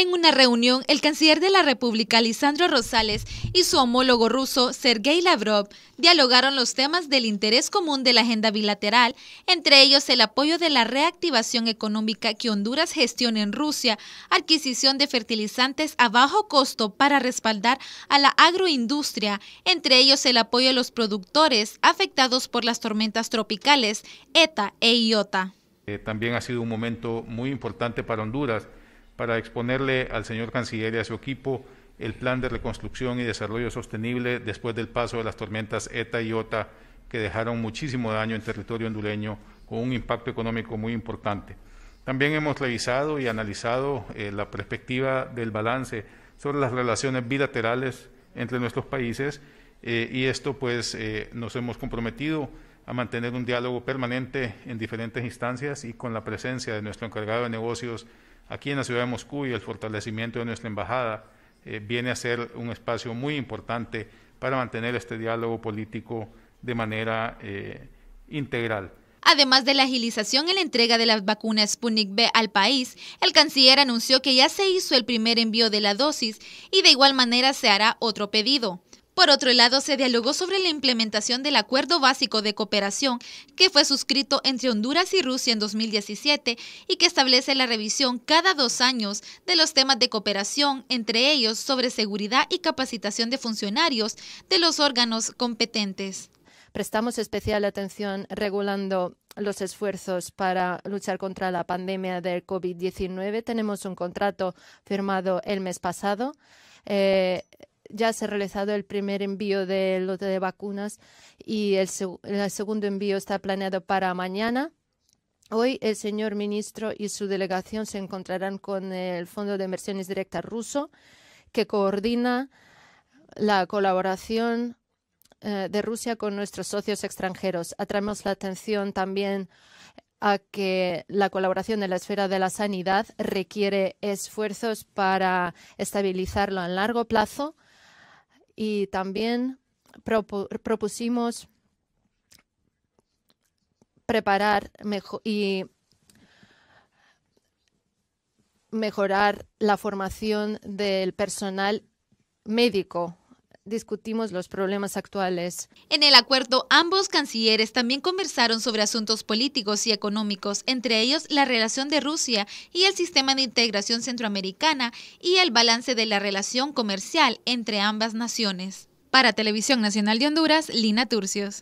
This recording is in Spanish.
En una reunión, el canciller de la República, Lisandro Rosales, y su homólogo ruso, Sergei Lavrov, dialogaron los temas del interés común de la agenda bilateral, entre ellos el apoyo de la reactivación económica que Honduras gestiona en Rusia, adquisición de fertilizantes a bajo costo para respaldar a la agroindustria, entre ellos el apoyo a los productores afectados por las tormentas tropicales ETA e IOTA. E eh, también ha sido un momento muy importante para Honduras para exponerle al señor canciller y a su equipo el plan de reconstrucción y desarrollo sostenible después del paso de las tormentas ETA y OTA que dejaron muchísimo daño en territorio hondureño con un impacto económico muy importante. También hemos revisado y analizado eh, la perspectiva del balance sobre las relaciones bilaterales entre nuestros países eh, y esto pues eh, nos hemos comprometido a mantener un diálogo permanente en diferentes instancias y con la presencia de nuestro encargado de negocios aquí en la ciudad de Moscú y el fortalecimiento de nuestra embajada eh, viene a ser un espacio muy importante para mantener este diálogo político de manera eh, integral. Además de la agilización en la entrega de las vacunas Sputnik B al país, el canciller anunció que ya se hizo el primer envío de la dosis y de igual manera se hará otro pedido. Por otro lado, se dialogó sobre la implementación del Acuerdo Básico de Cooperación que fue suscrito entre Honduras y Rusia en 2017 y que establece la revisión cada dos años de los temas de cooperación, entre ellos sobre seguridad y capacitación de funcionarios de los órganos competentes. Prestamos especial atención regulando los esfuerzos para luchar contra la pandemia del COVID-19. Tenemos un contrato firmado el mes pasado. Eh, ya se ha realizado el primer envío de lote de vacunas y el, segundo envío está planeado para mañana. Hoy el señor ministro y su delegación se encontrarán con el Fondo de Inversiones Directas ruso, que coordina la colaboración eh, de Rusia con nuestros socios extranjeros. Atraemos la atención también a que la colaboración en la esfera de la sanidad requiere esfuerzos para estabilizarlo a largo plazo y también propusimos preparar mejor y mejorar la formación del personal médico discutimos los problemas actuales. En el acuerdo, ambos cancilleres también conversaron sobre asuntos políticos y económicos, entre ellos la relación de Rusia y el sistema de integración centroamericana y el balance de la relación comercial entre ambas naciones. Para Televisión Nacional de Honduras, Lina Turcios.